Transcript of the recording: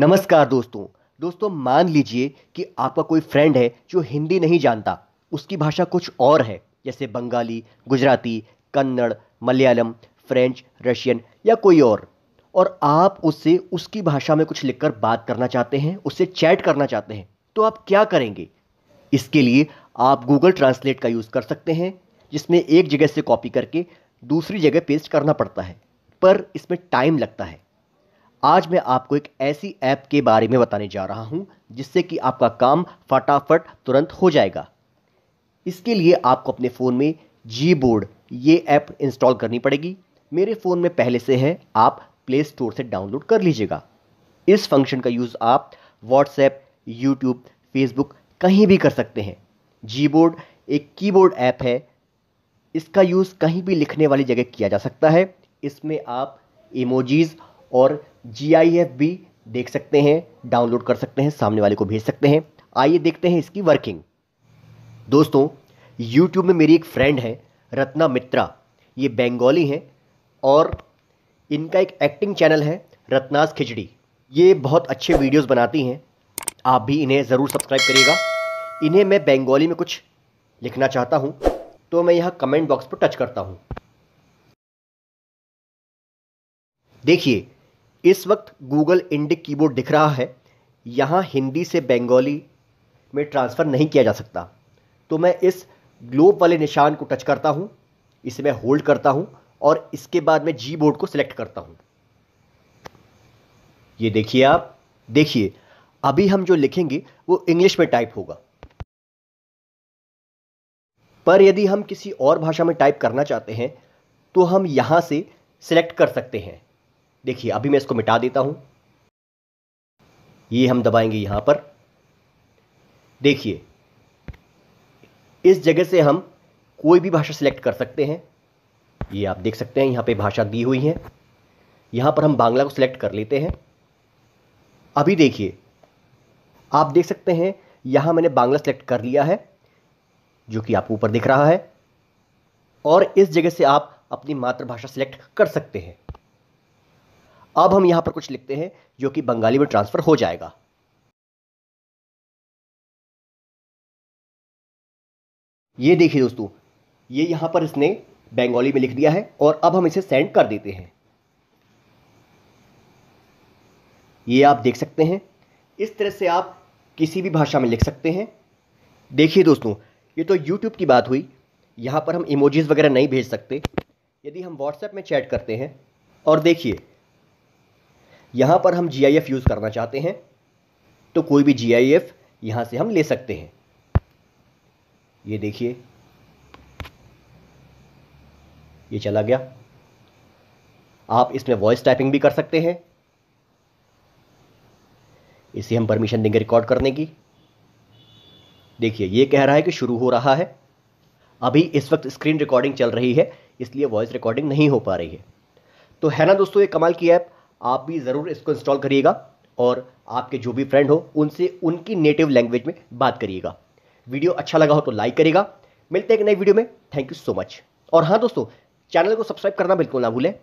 नमस्कार दोस्तों दोस्तों मान लीजिए कि आपका कोई फ्रेंड है जो हिंदी नहीं जानता उसकी भाषा कुछ और है जैसे बंगाली गुजराती कन्नड़ मलयालम फ्रेंच रशियन या कोई और और आप उससे उसकी भाषा में कुछ लिखकर बात करना चाहते हैं उससे चैट करना चाहते हैं तो आप क्या करेंगे इसके लिए आप गूगल ट्रांसलेट का यूज़ कर सकते हैं जिसमें एक जगह से कॉपी करके दूसरी जगह पेस्ट करना पड़ता है पर इसमें टाइम लगता है आज मैं आपको एक ऐसी ऐप के बारे में बताने जा रहा हूँ जिससे कि आपका काम फटाफट तुरंत हो जाएगा इसके लिए आपको अपने फ़ोन में जी बोर्ड ये ऐप इंस्टॉल करनी पड़ेगी मेरे फ़ोन में पहले से है आप प्ले स्टोर से डाउनलोड कर लीजिएगा इस फंक्शन का यूज़ आप व्हाट्सएप यूट्यूब फेसबुक कहीं भी कर सकते हैं जी बोर्ड एक कीबोर्ड ऐप है इसका यूज़ कहीं भी लिखने वाली जगह किया जा सकता है इसमें आप इमोजीज़ और जी आई एफ भी देख सकते हैं डाउनलोड कर सकते हैं सामने वाले को भेज सकते हैं आइए देखते हैं इसकी वर्किंग दोस्तों यूट्यूब में मेरी एक फ्रेंड है रत्ना मित्रा ये बंगाली हैं और इनका एक एक्टिंग चैनल है रत्नास खिचड़ी ये बहुत अच्छे वीडियोस बनाती हैं आप भी इन्हें ज़रूर सब्सक्राइब करिएगा इन्हें मैं बंगाली में कुछ लिखना चाहता हूँ तो मैं यहाँ कमेंट बॉक्स पर टच करता हूँ देखिए इस वक्त गूगल इंडिक कीबोर्ड दिख रहा है यहाँ हिंदी से बंगाली में ट्रांसफ़र नहीं किया जा सकता तो मैं इस ग्लोब वाले निशान को टच करता हूँ इसे मैं होल्ड करता हूँ और इसके बाद मैं जी बोर्ड को सिलेक्ट करता हूँ ये देखिए आप देखिए अभी हम जो लिखेंगे वो इंग्लिश में टाइप होगा पर यदि हम किसी और भाषा में टाइप करना चाहते हैं तो हम यहाँ से सिलेक्ट कर सकते हैं देखिए अभी मैं इसको मिटा देता हूं ये हम दबाएंगे यहां पर देखिए इस जगह से हम कोई भी भाषा सिलेक्ट कर सकते हैं ये आप देख सकते हैं यहां पे भाषा दी हुई है यहां पर हम बांग्ला को सिलेक्ट कर लेते हैं अभी देखिए आप देख सकते हैं यहां मैंने बांग्ला सेलेक्ट कर लिया है जो कि आपको ऊपर दिख रहा है और इस जगह से आप अपनी मातृभाषा सिलेक्ट कर सकते हैं अब हम यहां पर कुछ लिखते हैं जो कि बंगाली में ट्रांसफ़र हो जाएगा ये देखिए दोस्तों ये यहां पर इसने बंगाली में लिख दिया है और अब हम इसे सेंड कर देते हैं ये आप देख सकते हैं इस तरह से आप किसी भी भाषा में लिख सकते हैं देखिए दोस्तों ये तो यूट्यूब की बात हुई यहाँ पर हम इमोजीज़ वगैरह नहीं भेज सकते यदि हम व्हाट्सएप में चैट करते हैं और देखिए यहाँ पर हम जी यूज़ करना चाहते हैं तो कोई भी जी आई एफ यहाँ से हम ले सकते हैं ये देखिए ये चला गया आप इसमें वॉइस टाइपिंग भी कर सकते हैं इसे हम परमिशन देंगे रिकॉर्ड करने की देखिए ये कह रहा है कि शुरू हो रहा है अभी इस वक्त स्क्रीन रिकॉर्डिंग चल रही है इसलिए वॉइस रिकॉर्डिंग नहीं हो पा रही है तो है ना दोस्तों ये कमाल की ऐप आप भी ज़रूर इसको इंस्टॉल करिएगा और आपके जो भी फ्रेंड हो उनसे उनकी नेटिव लैंग्वेज में बात करिएगा वीडियो अच्छा लगा हो तो लाइक करेगा मिलते हैं एक नई वीडियो में थैंक यू सो मच और हाँ दोस्तों चैनल को सब्सक्राइब करना बिल्कुल ना भूलें